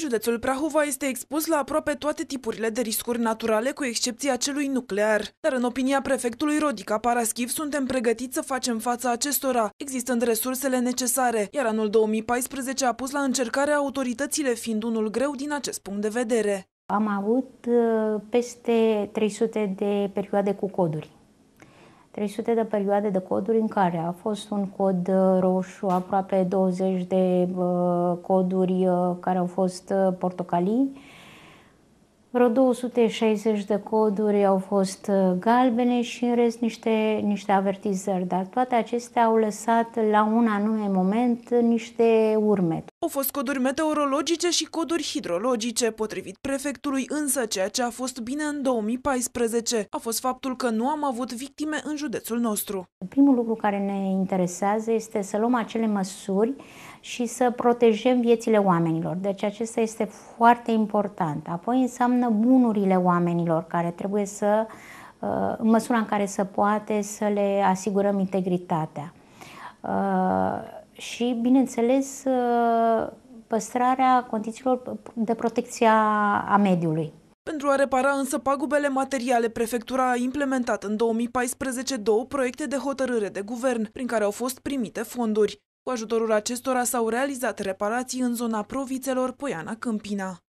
Județul Prahova este expus la aproape toate tipurile de riscuri naturale, cu excepția celui nuclear. Dar în opinia prefectului Rodica Paraschiv, suntem pregătiți să facem fața acestora, existând resursele necesare, iar anul 2014 a pus la încercare autoritățile fiind unul greu din acest punct de vedere. Am avut uh, peste 300 de perioade cu coduri. 300 de perioade de coduri în care a fost un cod uh, roșu aproape 20 de uh, coduri uh, care au fost uh, portocalii, vreo 260 de coduri au fost uh, galbene și în rest niște, niște avertizări, dar toate acestea au lăsat la un anume moment niște urme. Au fost coduri meteorologice și coduri hidrologice, potrivit prefectului însă, ceea ce a fost bine în 2014 a fost faptul că nu am avut victime în județul nostru. Primul lucru care ne interesează este să luăm acele măsuri și să protejăm viețile oamenilor. Deci acesta este foarte important. Apoi înseamnă bunurile oamenilor care trebuie să, uh, în măsura în care se poate, să le asigurăm integritatea. Uh, și, bineînțeles, ă, păstrarea condițiilor de protecție a mediului. Pentru a repara însă pagubele materiale, prefectura a implementat în 2014 două proiecte de hotărâre de guvern, prin care au fost primite fonduri. Cu ajutorul acestora s-au realizat reparații în zona provițelor Poiana-Câmpina.